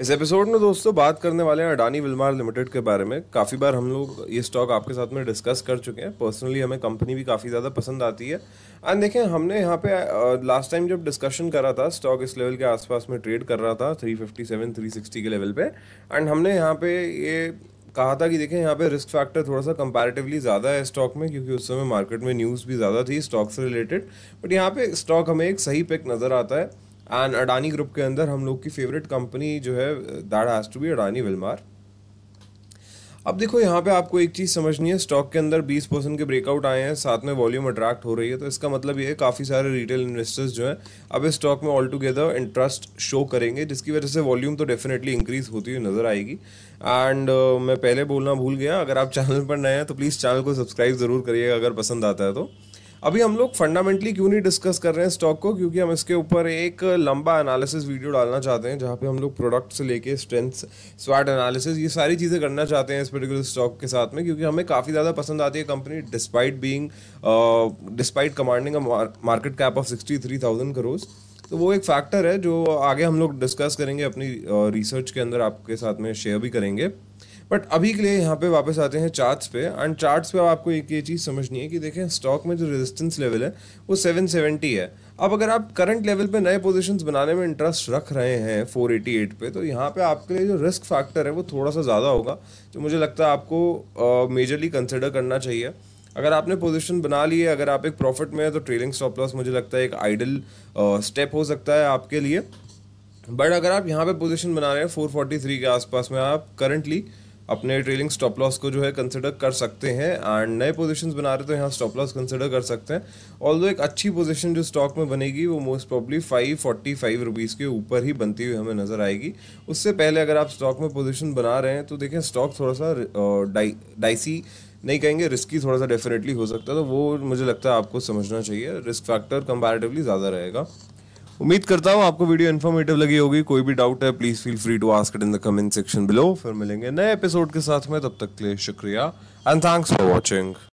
इस एपिसोड में दोस्तों बात करने वाले हैं अडानी विलमार लिमिटेड के बारे में काफ़ी बार हम लोग ये स्टॉक आपके साथ में डिस्कस कर चुके हैं पर्सनली हमें कंपनी भी काफ़ी ज़्यादा पसंद आती है एंड देखें हमने यहाँ पे लास्ट टाइम जब डिस्कशन करा था स्टॉक इस लेवल के आसपास में ट्रेड कर रहा था 357 360 के लेवल पे एंड हमने यहाँ पे ये कहा था कि देखें यहाँ पे रिस्क फैक्टर थोड़ा सा कंपैरेटिवली ज़्यादा है स्टॉक में क्योंकि उस समय मार्केट में न्यूज़ भी ज़्यादा थी स्टॉक से रिलेटेड बट यहाँ पे स्टॉक हमें एक सही पिक नज़र आता है एंड अडानी ग्रुप के अंदर हम लोग की फेवरेट कंपनी जो है that has to be Adani Wilmar अब देखो यहाँ पे आपको एक चीज़ समझनी है स्टॉक के अंदर 20 परसेंट के ब्रेकआउट आए हैं साथ में वॉल्यूम अट्रैक्ट हो रही है तो इसका मतलब ये है काफ़ी सारे रिटेल इन्वेस्टर्स जो हैं अब इस स्टॉक में ऑल टुगेदर इंटरेस्ट शो करेंगे जिसकी वजह से वॉल्यूम तो डेफिनेटली इंक्रीज़ होती हुई नज़र आएगी एंड uh, मैं पहले बोलना भूल गया अगर आप चैनल पर नए हैं तो प्लीज़ चैनल को सब्सक्राइब ज़रूर करिएगा अगर पसंद आता है तो अभी हम लोग फंडामेंटली क्यों नहीं डिस्कस कर रहे हैं स्टॉक को क्योंकि हम इसके ऊपर एक लंबा एनालिसिस वीडियो डालना चाहते हैं जहाँ पे हम लोग प्रोडक्ट से लेके स्ट्रेंथ्स स्वाट एनालिसिस ये सारी चीज़ें करना चाहते हैं इस पर्टिकुलर स्टॉक के साथ में क्योंकि हमें काफ़ी ज़्यादा पसंद आती है company despite being despite commanding a market cap of sixty three thousand crores तो वो एक फैक्टर है जो आगे हम लोग डिस्कस करेंगे अपनी रिसर्च uh, के अंदर आपके साथ में शेयर भी करेंगे बट अभी के लिए यहाँ पे वापस आते हैं चार्ट्स पे एंड चार्ट्स पे आपको एक ये चीज़ समझनी है कि देखें स्टॉक में जो रेजिस्टेंस लेवल है वो 770 है अब अगर आप करंट लेवल पे नए पोजीशंस बनाने में इंटरेस्ट रख रहे हैं 488 पे तो यहाँ पे आपके लिए जो रिस्क फैक्टर है वो थोड़ा सा ज़्यादा होगा जो मुझे लगता है आपको मेजरली uh, कंसिडर करना चाहिए अगर आपने पोजीशन बना ली है अगर आप एक प्रॉफिट में है तो ट्रेलिंग स्टॉप लॉस मुझे लगता है एक आइडल स्टेप uh, हो सकता है आपके लिए बट अगर आप यहाँ पे पोजीशन बना रहे हैं 443 के आसपास में आप करंटली अपने ट्रेलिंग स्टॉप लॉस को जो है कंसिडर कर सकते हैं एंड नए पोजिशन बना रहे तो यहाँ स्टॉप लॉस कंसिडर कर सकते हैं ऑल एक अच्छी पोजिशन जो स्टॉक में बनेगी वो most probably five forty five rupees के ऊपर ही बनती हुई हमें नज़र आएगी उससे पहले अगर आप स्टॉक में पोजिशन बना रहे हैं तो देखें स्टॉक थोड़ा सा डाई डाइसी नहीं कहेंगे रिस्की थोड़ा सा डेफिनेटली हो सकता है तो वो मुझे लगता है आपको समझना चाहिए रिस्क फैक्टर कंपैरेटिवली ज़्यादा रहेगा उम्मीद करता हूँ आपको वीडियो इन्फॉर्मेटिव लगी होगी कोई भी डाउट है please feel free to ask it in the comment section below फिर मिलेंगे नए एपिसोड के साथ में तब तक के लिए शुक्रिया एंड थैंक्स फॉर वॉचिंग